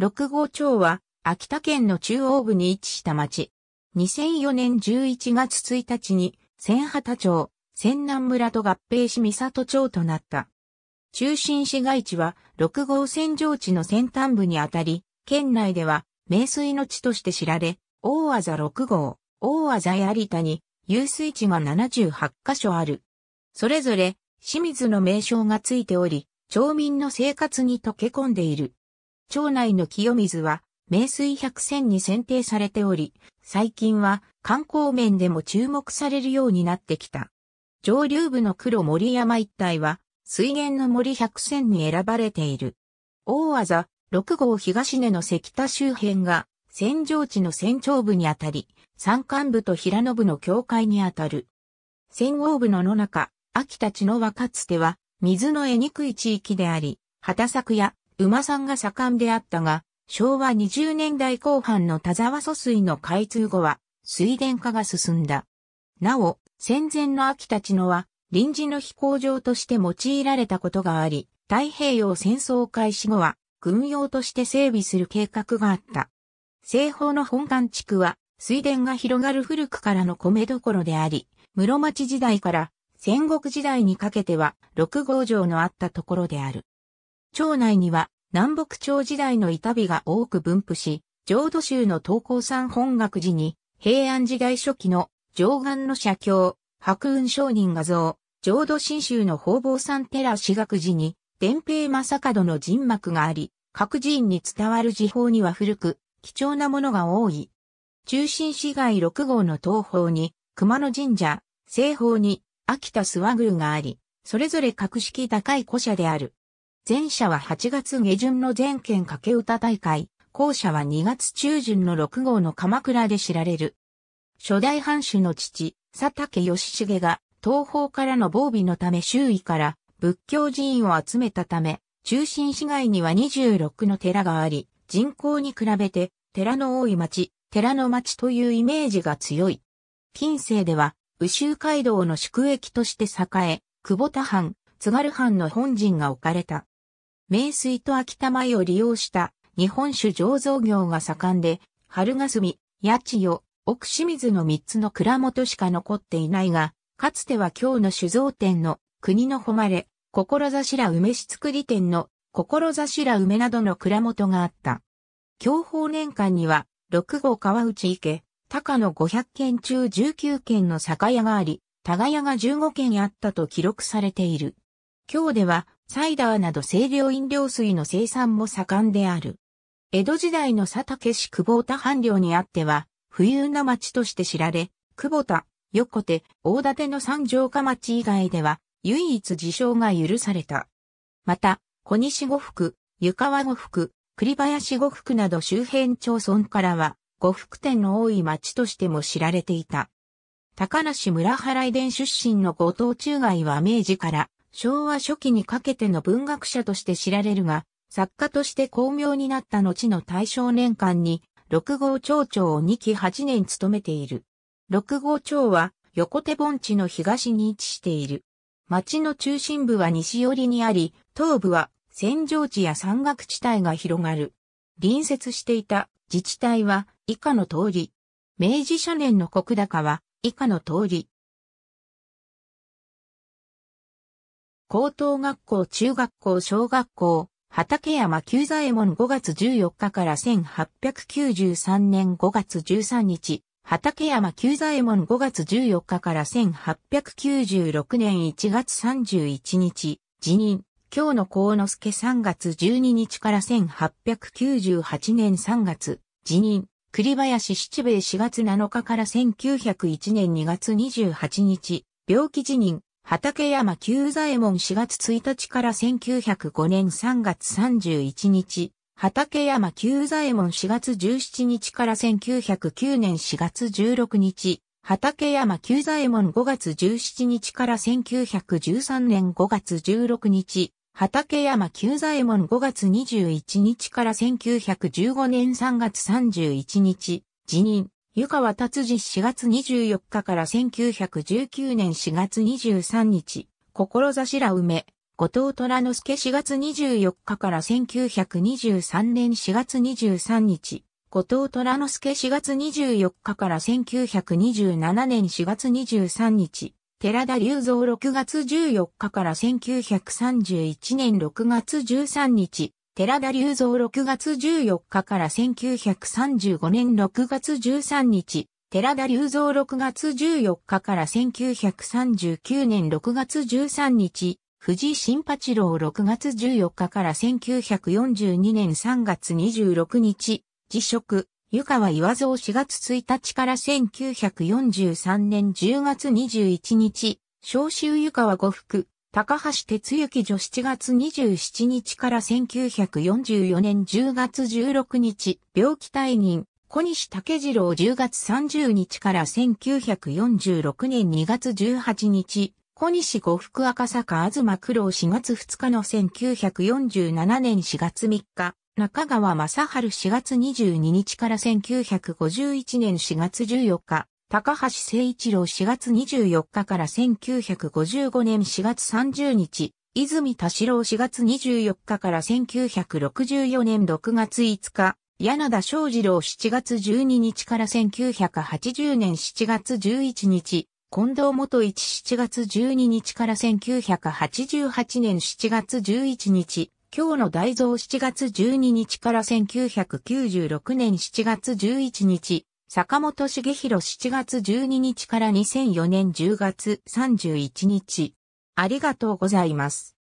六号町は、秋田県の中央部に位置した町。2004年11月1日に、千畑町、千南村と合併し三里町となった。中心市街地は、六号線上地の先端部にあたり、県内では、名水の地として知られ、大和六号、大和有田に、遊水地が78カ所ある。それぞれ、清水の名称がついており、町民の生活に溶け込んでいる。町内の清水は、名水百選に選定されており、最近は観光面でも注目されるようになってきた。上流部の黒森山一帯は、水源の森百選に選ばれている。大技、6号東根の関田周辺が、戦場地の戦長部にあたり、山間部と平野部の境界にあたる。戦王部の野中、秋田地の若つては、水の得にくい地域であり、畑作や馬んが盛んであったが、昭和20年代後半の田沢疎水の開通後は、水田化が進んだ。なお、戦前の秋たちのは、臨時の飛行場として用いられたことがあり、太平洋戦争開始後は、軍用として整備する計画があった。西方の本館地区は、水田が広がる古くからの米どころであり、室町時代から戦国時代にかけては、六号城のあったところである。町内には南北朝時代の板みが多く分布し、浄土宗の東高山本学寺に平安時代初期の上岸の写経、白雲商人画像、浄土真宗の方々山寺私学寺に、伝平正門の人幕があり、各寺院に伝わる寺法には古く、貴重なものが多い。中心市街6号の東方に、熊野神社、西方に、秋田諏訪宮があり、それぞれ格式高い古社である。前者は8月下旬の全県掛け歌大会、後者は2月中旬の6号の鎌倉で知られる。初代藩主の父、佐竹義重が東方からの防備のため周囲から仏教寺院を集めたため、中心市街には26の寺があり、人口に比べて寺の多い町、寺の町というイメージが強い。近世では、宇州街道の宿駅として栄え、久保田藩、津軽藩の本陣が置かれた。名水と秋田米を利用した日本酒醸造業が盛んで、春霞、八千代、奥清水の3つの蔵元しか残っていないが、かつては今日の酒造店の国の誉れ、志ら梅し作り店の志ら梅などの蔵元があった。京宝年間には、六号川内池、高野五百軒中十九軒の酒屋があり、耕屋が十五軒あったと記録されている。今日では、サイダーなど清涼飲料水の生産も盛んである。江戸時代の佐竹市久保田藩領にあっては、富裕な町として知られ、久保田、横手、大館の三条下町以外では、唯一自称が許された。また、小西五福、湯川五福、栗林五福など周辺町村からは、五福店の多い町としても知られていた。高梨村原遺伝出身の後藤中外は明治から昭和初期にかけての文学者として知られるが、作家として巧妙になった後の大正年間に、六号町長を2期8年務めている。六号町は横手盆地の東に位置している。町の中心部は西寄りにあり、東部は戦場地や山岳地帯が広がる。隣接していた自治体は以下の通り。明治初年の国高は以下の通り。高等学校、中学校、小学校、畠山久左衛門5月14日から1893年5月13日、畠山久左衛門5月14日から1896年1月31日、辞任、今日の幸之助3月12日から1898年3月、辞任、栗林七兵衛4月7日から1901年2月28日、病気辞任、畠山久左衛門4月1日から1905年3月31日、畠山久左衛門4月17日から1909年4月16日、畠山久左衛門5月17日から1913年5月16日、畠山久左衛門5月21日から1915年3月31日、辞任。湯川達治4月24日から1919年4月23日、志ら梅、後藤虎之助4月24日から1923年4月23日、後藤虎之助4月24日から1927年4月23日、寺田隆三6月14日から1931年6月13日、寺田隆造6月14日から1935年6月13日、寺田隆造6月14日から1939年6月13日、藤井新八郎6月14日から1942年3月26日、辞職、湯川岩蔵4月1日から1943年10月21日、召集湯川五福、高橋哲之女7月27日から1944年10月16日、病気退任、小西武次郎10月30日から1946年2月18日、小西五福赤坂あずま苦労4月2日の1947年4月3日、中川正春4月22日から1951年4月14日、高橋誠一郎4月24日から1955年4月30日、泉田志郎4月24日から1964年6月5日、柳田昌二郎7月12日から1980年7月11日、近藤元一7月12日から1988年7月11日、京日の大蔵7月12日から1996年7月11日、坂本茂弘7月12日から2004年10月31日。ありがとうございます。